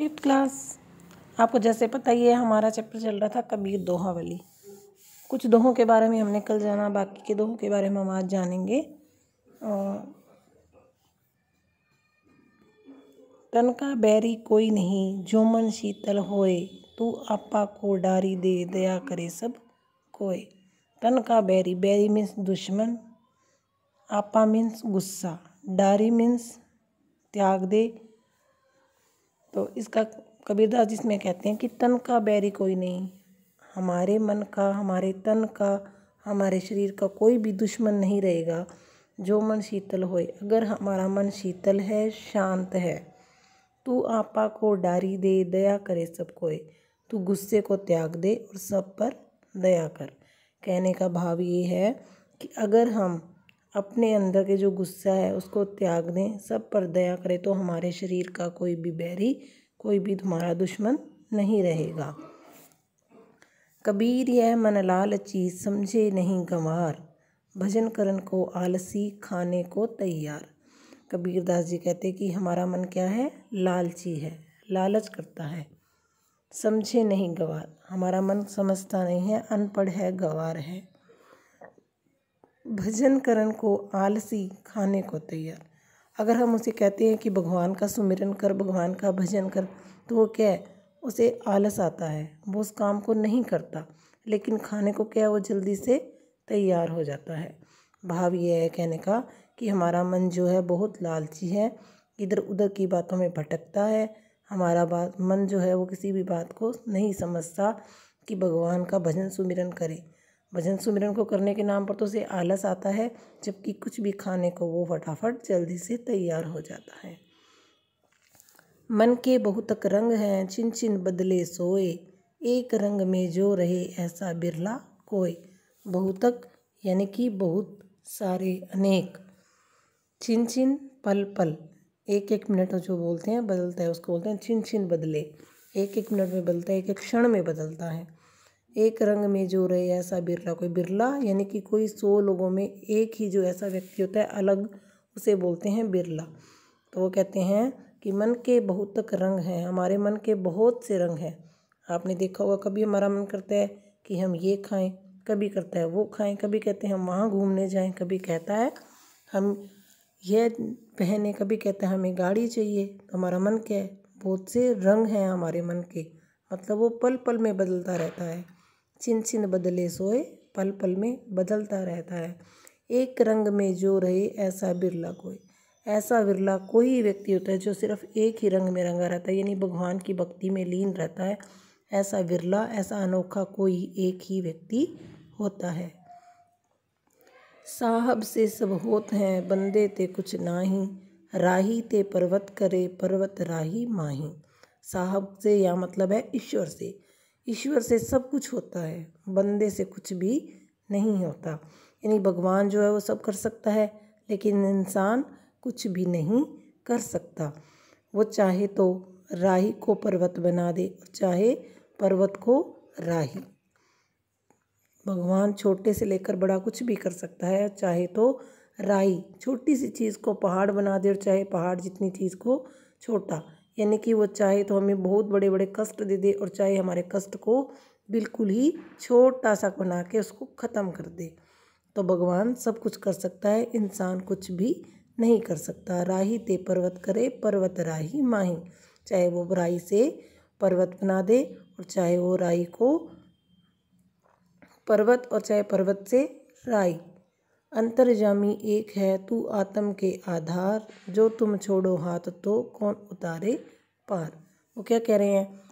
fifth class आपको जैसे पता ही है हमारा चैप्टर चल रहा था कबीर दोहा वाली कुछ दोहों के बारे में हमने कल जाना बाकी के दोहों के बारे में हम आज जानेंगे तन का बैरी कोई नहीं जो मन शीतल होए तू आपा को डारी दे दया करे सब कोय तन का बैरी बैरी मीन्स दुश्मन आपा मीन्स गुस्सा डारी मीन्स त्याग दे तो इसका कबीरदास जिसमें कहते हैं कि तन का बैरी कोई नहीं हमारे मन का हमारे तन का हमारे शरीर का कोई भी दुश्मन नहीं रहेगा जो मन शीतल होए अगर हमारा मन शीतल है शांत है तू आपा को डारी दे दया करे सब कोई तू गुस्से को त्याग दे और सब पर दया कर कहने का भाव ये है कि अगर हम अपने अंदर के जो गुस्सा है उसको त्याग दें सब पर दया करें तो हमारे शरीर का कोई भी बैरी कोई भी तुम्हारा दुश्मन नहीं रहेगा कबीर यह मन लाल चीज समझे नहीं गंवार भजन करण को आलसी खाने को तैयार कबीर दास जी कहते कि हमारा मन क्या है लालची है लालच करता है समझे नहीं गवार हमारा मन समझता नहीं है अनपढ़ है गवार है भजन करण को आलसी खाने को तैयार अगर हम उसे कहते हैं कि भगवान का सुमिरन कर भगवान का भजन कर तो वो क्या है उसे आलस आता है वो उस काम को नहीं करता लेकिन खाने को क्या है वो जल्दी से तैयार हो जाता है भाव ये है कहने का कि हमारा मन जो है बहुत लालची है इधर उधर की बातों में भटकता है हमारा बात मन जो है वो किसी भी बात को नहीं समझता कि भगवान का भजन सुमिरन करें भजन सुमिरन को करने के नाम पर तो उसे आलस आता है जबकि कुछ भी खाने को वो फटाफट जल्दी से तैयार हो जाता है मन के बहुतक रंग हैं चिन चिन बदले सोए एक रंग में जो रहे ऐसा बिरला कोई बहुतक यानी कि बहुत सारे अनेक छिन छिन पल पल एक एक मिनट जो बोलते हैं बदलता है उसको बोलते हैं छिन छिन बदले एक एक मिनट में बदलता है एक एक क्षण में बदलता है एक रंग में जो रहे ऐसा बिरला कोई बिरला यानी कि कोई सौ लोगों में एक ही जो ऐसा व्यक्ति होता है अलग उसे बोलते हैं बिरला तो वो कहते हैं कि मन के बहुत तक रंग हैं हमारे मन के बहुत से रंग हैं आपने देखा होगा कभी हमारा मन करता है कि हम ये खाएं कभी करता है वो खाएं कभी कहते हैं हम वहाँ घूमने जाएं कभी कहता है हम यह पहने कभी कहता है हमें गाड़ी चाहिए तो हमारा मन क्या है बहुत से रंग हैं हमारे मन के मतलब वो पल पल में बदलता रहता है छिन छिन बदले सोए पल पल में बदलता रहता है एक रंग में जो रहे ऐसा बिरला कोई ऐसा बिरला कोई व्यक्ति होता है जो सिर्फ एक ही रंग में रंगा रहता है यानी भगवान की भक्ति में लीन रहता है ऐसा बिरला ऐसा अनोखा कोई एक ही व्यक्ति होता है साहब से सब होत हैं बंदे ते कुछ नाही राही ते पर्वत करे पर्वत राही माही साहब से या मतलब है ईश्वर से ईश्वर से सब कुछ होता है बंदे से कुछ भी नहीं होता यानी भगवान जो है वो सब कर सकता है लेकिन इंसान कुछ भी नहीं कर सकता वो चाहे तो राही को पर्वत बना दे चाहे पर्वत को राही भगवान छोटे से लेकर बड़ा कुछ भी कर सकता है चाहे तो राई छोटी सी चीज़ को पहाड़ बना दे और चाहे पहाड़ जितनी चीज़ को छोटा यानी कि वो चाहे तो हमें बहुत बड़े बड़े कष्ट दे दे और चाहे हमारे कष्ट को बिल्कुल ही छोटा सा बना के उसको ख़त्म कर दे तो भगवान सब कुछ कर सकता है इंसान कुछ भी नहीं कर सकता राही ते पर्वत करे पर्वत राही माही चाहे वो राई से पर्वत बना दे और चाहे वो राई को पर्वत और चाहे पर्वत से राई अंतर्जामी एक है तू आत्म के आधार जो तुम छोड़ो हाथ तो कौन उतारे पार वो क्या कह रहे हैं